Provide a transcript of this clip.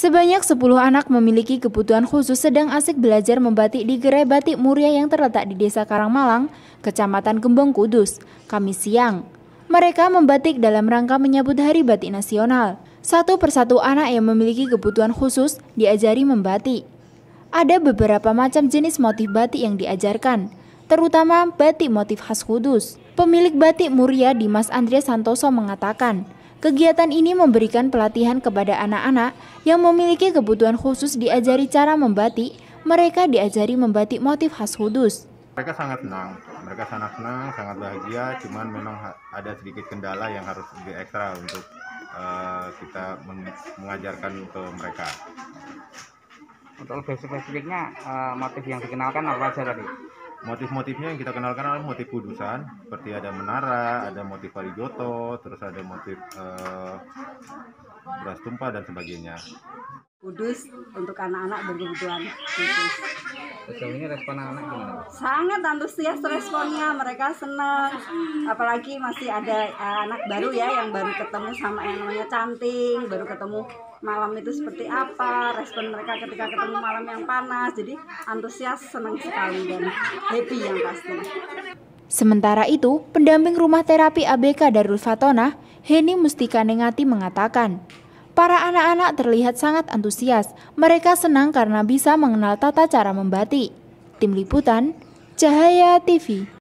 Sebanyak 10 anak memiliki kebutuhan khusus sedang asik belajar membatik di gerai batik Muria yang terletak di Desa Karangmalang, Kecamatan Gembong Kudus, Kamis siang. Mereka membatik dalam rangka menyambut Hari Batik Nasional. Satu persatu anak yang memiliki kebutuhan khusus diajari membatik. Ada beberapa macam jenis motif batik yang diajarkan, terutama batik motif khas Kudus. Pemilik batik Muria Dimas Andrea Santoso mengatakan, Kegiatan ini memberikan pelatihan kepada anak-anak yang memiliki kebutuhan khusus diajari cara membatik, mereka diajari membatik motif khas kudus. Mereka sangat senang, mereka sangat senang, sangat bahagia, cuman memang ada sedikit kendala yang harus lebih ekstra untuk uh, kita mengajarkan ke mereka. Untuk basic spesifiknya, uh, motif yang dikenalkan apa saja tadi? motif-motifnya yang kita kenalkan adalah motif kudusan seperti ada menara, ada motif parigoto, terus ada motif eh, beras tumpah dan sebagainya. Kudus untuk anak-anak berkebutuhan khusus sejauh ini respon anak anak gimana? Sangat antusias responnya, mereka senang. Apalagi masih ada eh, anak baru ya yang baru ketemu sama yang namanya canting, baru ketemu malam itu seperti apa, respon mereka ketika ketemu malam yang panas. Jadi antusias senang sekali dan happy yang pasti. Sementara itu, pendamping rumah terapi ABK Darul Fatona, Heni Mustika Nengati mengatakan, Para anak-anak terlihat sangat antusias. Mereka senang karena bisa mengenal tata cara membatik. Tim Liputan, Cahaya TV